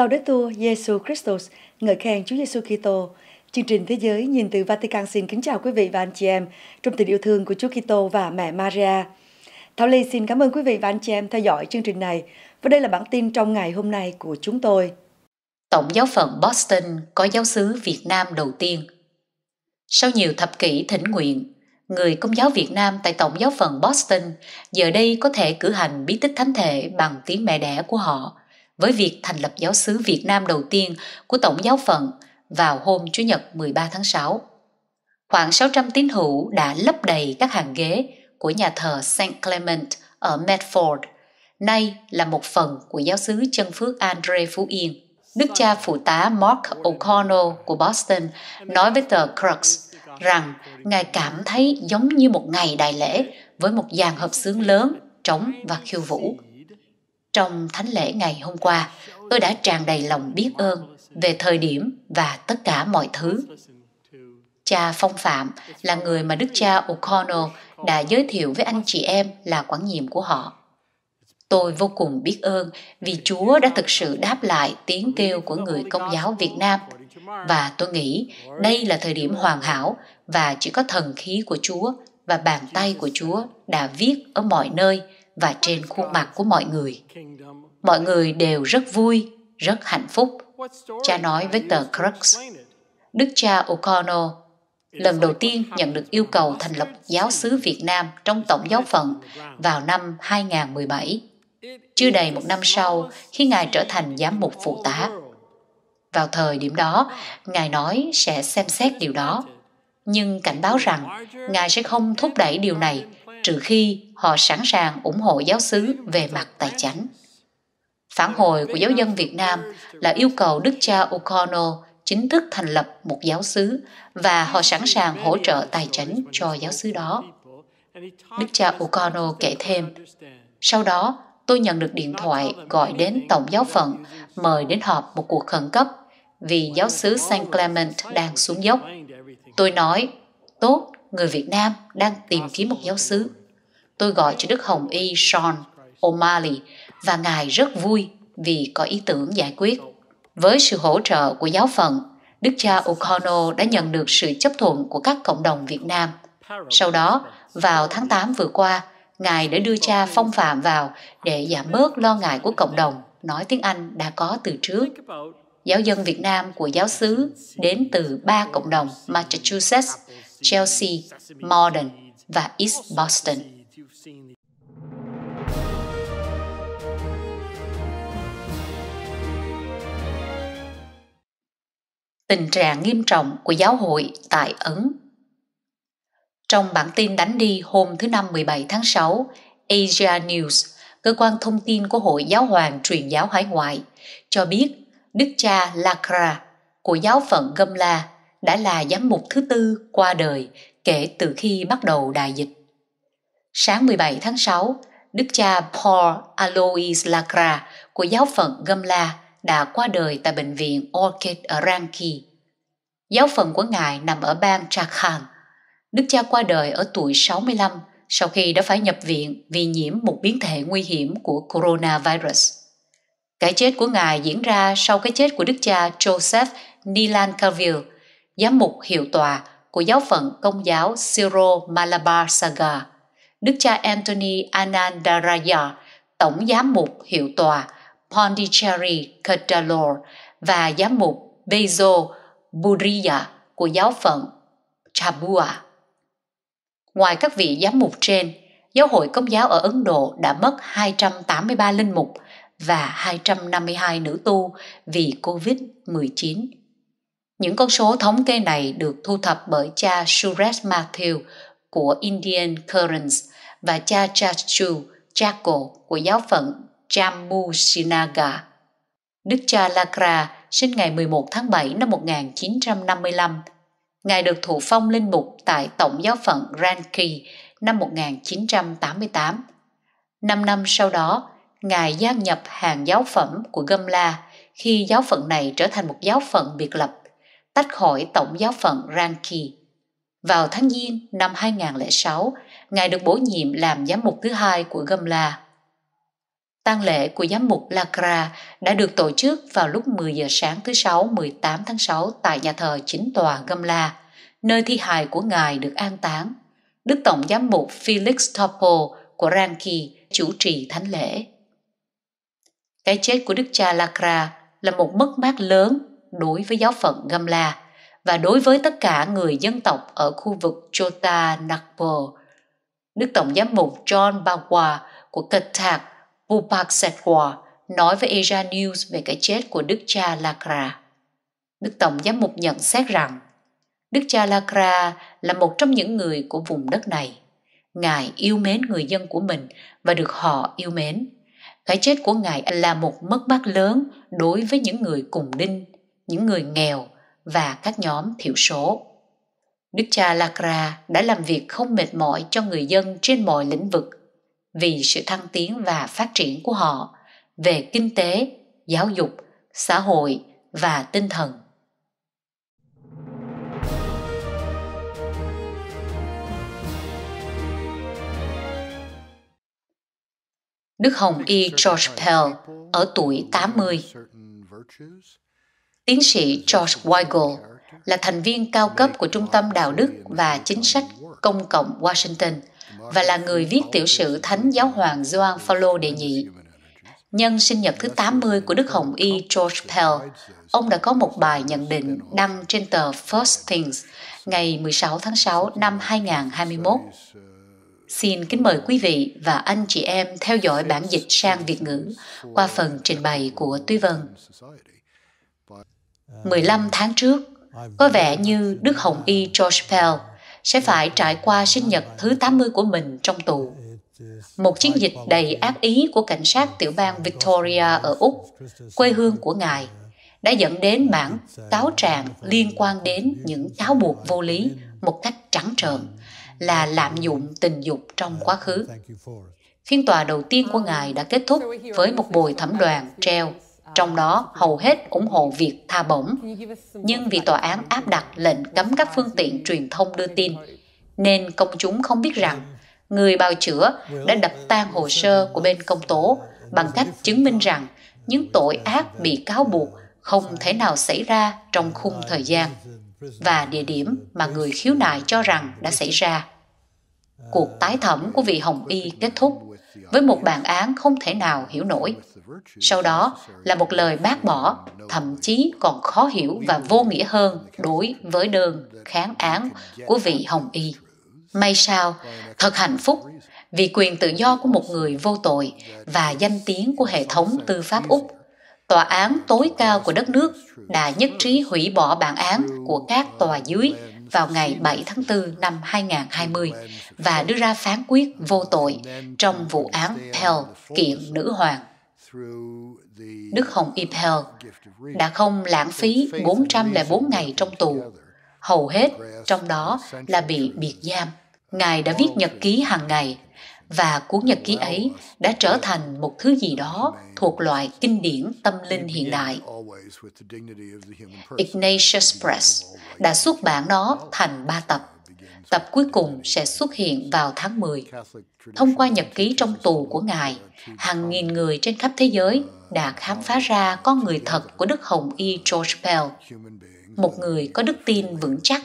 Laudetur Jesu Christus, ngợi khen Chúa Giêsu Kitô. Chương trình Thế giới nhìn từ Vatican xin kính chào quý vị và anh chị em trong tình yêu thương của Chúa Kitô và mẹ Maria. Thảo Ly xin cảm ơn quý vị và anh chị em theo dõi chương trình này. Và đây là bản tin trong ngày hôm nay của chúng tôi. Tổng giáo phận Boston có giáo sứ Việt Nam đầu tiên. Sau nhiều thập kỷ thỉnh nguyện, người công giáo Việt Nam tại Tổng giáo phận Boston giờ đây có thể cử hành bí tích thánh thể bằng tiếng mẹ đẻ của họ với việc thành lập giáo xứ Việt Nam đầu tiên của Tổng giáo phận vào hôm Chủ nhật 13 tháng 6. Khoảng 600 tín hữu đã lấp đầy các hàng ghế của nhà thờ St. Clement ở Medford, nay là một phần của giáo xứ chân phước Andre Phú Yên. Đức cha phụ tá Mark O'Connell của Boston nói với tờ Crux rằng Ngài cảm thấy giống như một ngày đại lễ với một dàn hợp xướng lớn, trống và khiêu vũ. Trong thánh lễ ngày hôm qua, tôi đã tràn đầy lòng biết ơn về thời điểm và tất cả mọi thứ. Cha Phong Phạm là người mà đức cha O'Connell đã giới thiệu với anh chị em là quản nhiệm của họ. Tôi vô cùng biết ơn vì Chúa đã thực sự đáp lại tiếng kêu của người công giáo Việt Nam và tôi nghĩ đây là thời điểm hoàn hảo và chỉ có thần khí của Chúa và bàn tay của Chúa đã viết ở mọi nơi – và trên khuôn mặt của mọi người. Mọi người đều rất vui, rất hạnh phúc. Cha nói với tờ Crux. Đức cha O'Connell lần đầu tiên nhận được yêu cầu thành lập giáo sứ Việt Nam trong tổng giáo phận vào năm 2017. Chưa đầy một năm sau, khi Ngài trở thành giám mục phụ tá. Vào thời điểm đó, Ngài nói sẽ xem xét điều đó, nhưng cảnh báo rằng Ngài sẽ không thúc đẩy điều này trừ khi họ sẵn sàng ủng hộ giáo xứ về mặt tài chánh. Phản hồi của giáo dân Việt Nam là yêu cầu Đức cha O'Connell chính thức thành lập một giáo xứ và họ sẵn sàng hỗ trợ tài chính cho giáo xứ đó. Đức cha O'Connell kể thêm, sau đó tôi nhận được điện thoại gọi đến Tổng giáo phận mời đến họp một cuộc khẩn cấp vì giáo xứ St. Clement đang xuống dốc. Tôi nói, tốt, người Việt Nam đang tìm kiếm một giáo sứ. Tôi gọi cho Đức Hồng Y Sean O'Malley và ngài rất vui vì có ý tưởng giải quyết. Với sự hỗ trợ của giáo phận, Đức cha O'Connell đã nhận được sự chấp thuận của các cộng đồng Việt Nam. Sau đó, vào tháng 8 vừa qua, Ngài đã đưa cha phong phạm vào để giảm bớt lo ngại của cộng đồng nói tiếng Anh đã có từ trước. Giáo dân Việt Nam của giáo xứ đến từ ba cộng đồng Massachusetts, Chelsea, Modern và East Boston. Tình trạng nghiêm trọng của giáo hội tại Ấn Trong bản tin đánh đi hôm thứ Năm 17 tháng 6, Asia News, cơ quan thông tin của Hội Giáo hoàng truyền giáo hải ngoại, cho biết Đức cha Lakra của giáo phận Gâm La đã là giám mục thứ tư qua đời kể từ khi bắt đầu đại dịch. Sáng 17 tháng 6, Đức cha Paul Alois Lacra của giáo phận Gamla đã qua đời tại bệnh viện Orchid ở Ranki. Giáo phận của ngài nằm ở bang Chakhand. Đức cha qua đời ở tuổi 65 sau khi đã phải nhập viện vì nhiễm một biến thể nguy hiểm của coronavirus. Cái chết của ngài diễn ra sau cái chết của đức cha Joseph Nilan Carville giám mục hiệu tòa của giáo phận công giáo Siro Malabar Saga, Đức cha Anthony Anandaraya, tổng giám mục hiệu tòa Pondicherry Cuddalore và giám mục Bezo Buriya của giáo phận Chabua. Ngoài các vị giám mục trên, giáo hội công giáo ở Ấn Độ đã mất 283 linh mục và 252 nữ tu vì COVID-19 những con số thống kê này được thu thập bởi cha Suresh Mathew của Indian Currents và cha Chachu Chako của giáo phận Jammu Srinagar. Đức cha Lakra sinh ngày 11 tháng 7 năm 1955. Ngài được thụ phong linh mục tại Tổng giáo phận Ranki năm 1988. Năm năm sau đó, Ngài gia nhập hàng giáo phẩm của Gâm La khi giáo phận này trở thành một giáo phận biệt lập tách khỏi tổng giáo phận Ranki. Vào tháng Giêng năm 2006, Ngài được bổ nhiệm làm giám mục thứ hai của Gamla. Tang lễ của giám mục Lakra đã được tổ chức vào lúc 10 giờ sáng thứ Sáu 18 tháng 6 tại nhà thờ chính tòa Gamla, nơi thi hài của Ngài được an táng. Đức Tổng giám mục Felix Topo của Ranki chủ trì thánh lễ. Cái chết của đức cha Lakra là một mất mát lớn đối với giáo phận Gamla và đối với tất cả người dân tộc ở khu vực Chota Nagpur. Đức Tổng giám mục John Bagwa của Kathak Bupaksetwa nói với Asia News về cái chết của Đức cha Lakra. Đức Tổng giám mục nhận xét rằng Đức cha Lakra là một trong những người của vùng đất này. Ngài yêu mến người dân của mình và được họ yêu mến. Cái chết của Ngài là một mất mát lớn đối với những người cùng đinh những người nghèo và các nhóm thiểu số. Đức cha Lacra đã làm việc không mệt mỏi cho người dân trên mọi lĩnh vực vì sự thăng tiến và phát triển của họ về kinh tế, giáo dục, xã hội và tinh thần. Đức Hồng Y George Pell ở tuổi 80 Tiến sĩ George Weigel là thành viên cao cấp của Trung tâm Đạo đức và Chính sách Công cộng Washington và là người viết tiểu sử Thánh Giáo hoàng Gioan Phaolô đệ nhị. Nhân sinh nhật thứ 80 của Đức Hồng Y George Pell, ông đã có một bài nhận định đăng trên tờ First Things ngày 16 tháng 6 năm 2021. Xin kính mời quý vị và anh chị em theo dõi bản dịch sang Việt ngữ qua phần trình bày của Tuy Vân. 15 tháng trước, có vẻ như Đức Hồng Y George Pell sẽ phải trải qua sinh nhật thứ 80 của mình trong tù. Một chiến dịch đầy ác ý của cảnh sát tiểu bang Victoria ở Úc, quê hương của ngài, đã dẫn đến bản cáo trạng liên quan đến những cáo buộc vô lý một cách trắng trợn là lạm dụng tình dục trong quá khứ. Phiên tòa đầu tiên của ngài đã kết thúc với một bồi thẩm đoàn treo trong đó hầu hết ủng hộ việc tha bổng. Nhưng vì tòa án áp đặt lệnh cấm các phương tiện truyền thông đưa tin, nên công chúng không biết rằng người bào chữa đã đập tan hồ sơ của bên công tố bằng cách chứng minh rằng những tội ác bị cáo buộc không thể nào xảy ra trong khung thời gian và địa điểm mà người khiếu nại cho rằng đã xảy ra. Cuộc tái thẩm của vị Hồng Y kết thúc với một bản án không thể nào hiểu nổi. Sau đó là một lời bác bỏ, thậm chí còn khó hiểu và vô nghĩa hơn đối với đơn kháng án của vị Hồng Y. May sao, thật hạnh phúc vì quyền tự do của một người vô tội và danh tiếng của hệ thống tư pháp Úc. Tòa án tối cao của đất nước đã nhất trí hủy bỏ bản án của các tòa dưới vào ngày 7 tháng 4 năm 2020 và đưa ra phán quyết vô tội trong vụ án Pell kiện nữ hoàng. Đức Hồng Y Pell đã không lãng phí 404 ngày trong tù, hầu hết trong đó là bị biệt giam. Ngài đã viết nhật ký hàng ngày và cuốn nhật ký ấy đã trở thành một thứ gì đó thuộc loại kinh điển tâm linh hiện đại. Ignatius Press đã xuất bản nó thành ba tập. Tập cuối cùng sẽ xuất hiện vào tháng 10. Thông qua nhật ký trong tù của Ngài, hàng nghìn người trên khắp thế giới đã khám phá ra con người thật của Đức Hồng Y George Bell, một người có đức tin vững chắc,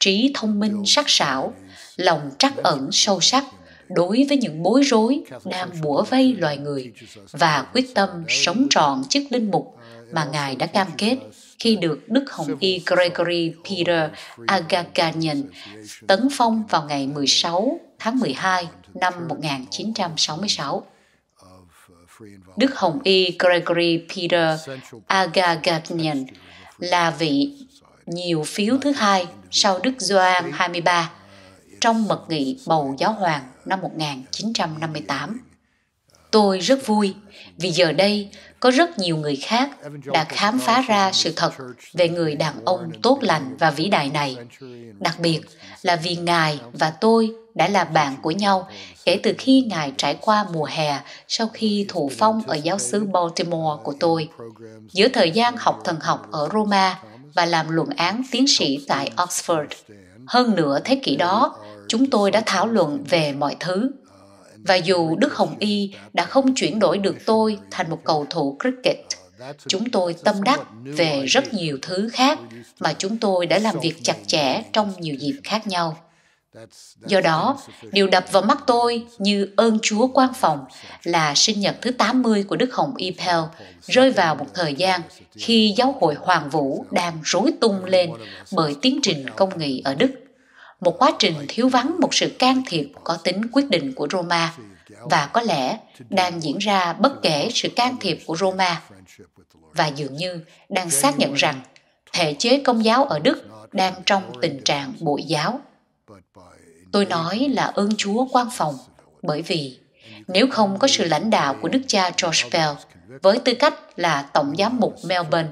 trí thông minh sắc sảo, lòng trắc ẩn sâu sắc, đối với những bối rối đang bủa vây loài người và quyết tâm sống trọn chức linh mục mà Ngài đã cam kết khi được Đức Hồng Y Gregory Peter Agakanian tấn phong vào ngày 16 tháng 12 năm 1966. Đức Hồng Y Gregory Peter Agagagnian là vị nhiều phiếu thứ hai sau Đức Gioan 23 trong mật nghị bầu giáo hoàng năm 1958. Tôi rất vui vì giờ đây có rất nhiều người khác đã khám phá ra sự thật về người đàn ông tốt lành và vĩ đại này. Đặc biệt là vì Ngài và tôi đã là bạn của nhau kể từ khi Ngài trải qua mùa hè sau khi thụ phong ở giáo xứ Baltimore của tôi. Giữa thời gian học thần học ở Roma và làm luận án tiến sĩ tại Oxford, hơn nửa thế kỷ đó chúng tôi đã thảo luận về mọi thứ và dù đức hồng y đã không chuyển đổi được tôi thành một cầu thủ cricket chúng tôi tâm đắc về rất nhiều thứ khác mà chúng tôi đã làm việc chặt chẽ trong nhiều dịp khác nhau Do đó, điều đập vào mắt tôi như ơn Chúa quan phòng là sinh nhật thứ 80 của Đức Hồng Y Pell rơi vào một thời gian khi giáo hội Hoàng Vũ đang rối tung lên bởi tiến trình công nghị ở Đức. Một quá trình thiếu vắng một sự can thiệp có tính quyết định của Roma và có lẽ đang diễn ra bất kể sự can thiệp của Roma và dường như đang xác nhận rằng thể chế công giáo ở Đức đang trong tình trạng bội giáo Tôi nói là ơn Chúa quan phòng bởi vì nếu không có sự lãnh đạo của đức cha George Bell với tư cách là Tổng giám mục Melbourne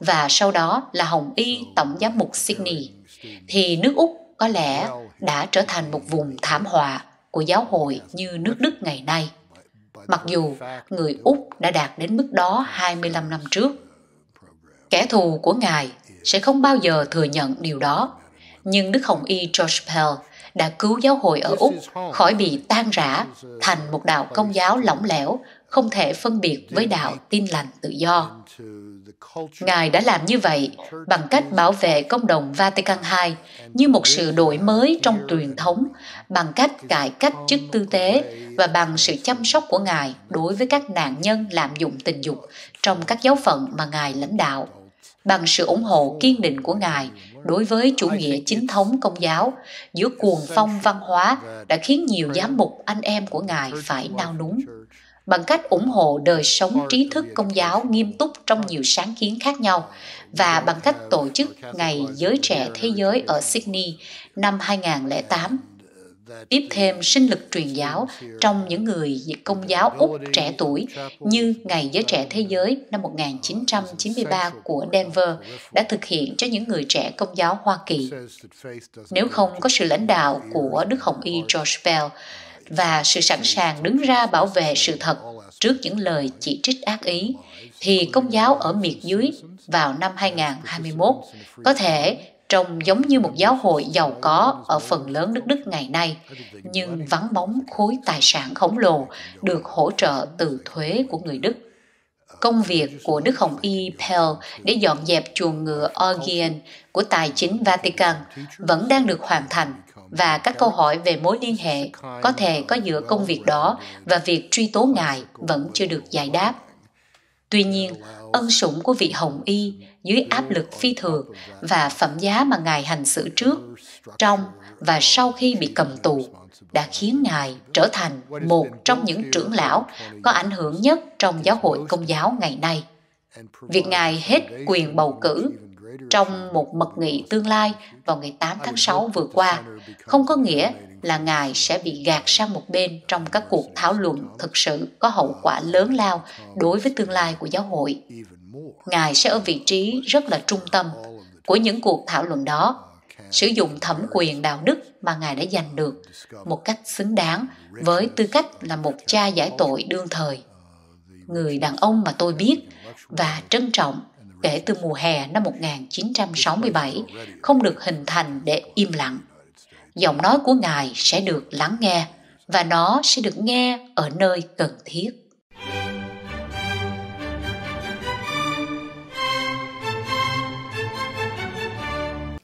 và sau đó là Hồng Y Tổng giám mục Sydney, thì nước Úc có lẽ đã trở thành một vùng thảm họa của giáo hội như nước Đức ngày nay. Mặc dù người Úc đã đạt đến mức đó 25 năm trước. Kẻ thù của Ngài sẽ không bao giờ thừa nhận điều đó. Nhưng Đức Hồng Y George Pell đã cứu giáo hội ở Úc khỏi bị tan rã thành một đạo công giáo lỏng lẻo, không thể phân biệt với đạo tin lành tự do. Ngài đã làm như vậy bằng cách bảo vệ công đồng Vatican II như một sự đổi mới trong truyền thống, bằng cách cải cách chức tư tế và bằng sự chăm sóc của Ngài đối với các nạn nhân lạm dụng tình dục trong các giáo phận mà Ngài lãnh đạo bằng sự ủng hộ kiên định của Ngài đối với chủ nghĩa chính thống công giáo giữa cuồng phong văn hóa đã khiến nhiều giám mục anh em của ngài phải nao núng bằng cách ủng hộ đời sống trí thức công giáo nghiêm túc trong nhiều sáng kiến khác nhau và bằng cách tổ chức Ngày Giới Trẻ Thế Giới ở Sydney năm 2008 tiếp thêm sinh lực truyền giáo trong những người công giáo Úc trẻ tuổi như Ngày Giới Trẻ Thế Giới năm 1993 uh, của Denver đã thực hiện cho những người trẻ công giáo Hoa Kỳ. Nếu không có sự lãnh đạo của Đức Hồng Y George Bell và sự sẵn sàng đứng ra bảo vệ sự thật trước những lời chỉ trích ác ý, thì công giáo ở miệt dưới vào năm 2021 có thể trông giống như một giáo hội giàu có ở phần lớn nước Đức ngày nay, nhưng vắng bóng khối tài sản khổng lồ được hỗ trợ từ thuế của người Đức. Công việc của Đức Hồng Y Pell để dọn dẹp chuồng ngựa Orgian của Tài chính Vatican vẫn đang được hoàn thành và các câu hỏi về mối liên hệ có thể có giữa công việc đó và việc truy tố ngài vẫn chưa được giải đáp. Tuy nhiên, ân sủng của vị Hồng Y dưới áp lực phi thường và phẩm giá mà Ngài hành xử trước, trong và sau khi bị cầm tù đã khiến Ngài trở thành một trong những trưởng lão có ảnh hưởng nhất trong giáo hội công giáo ngày nay. Việc Ngài hết quyền bầu cử trong một mật nghị tương lai vào ngày 8 tháng 6 vừa qua không có nghĩa là Ngài sẽ bị gạt sang một bên trong các cuộc thảo luận thực sự có hậu quả lớn lao đối với tương lai của giáo hội. Ngài sẽ ở vị trí rất là trung tâm của những cuộc thảo luận đó, sử dụng thẩm quyền đạo đức mà Ngài đã giành được một cách xứng đáng với tư cách là một cha giải tội đương thời. Uh, Người đàn ông mà tôi biết và trân trọng kể từ mùa hè năm 1967 không được hình thành để im lặng. Giọng nói của Ngài sẽ được lắng nghe và nó sẽ được nghe ở nơi cần thiết.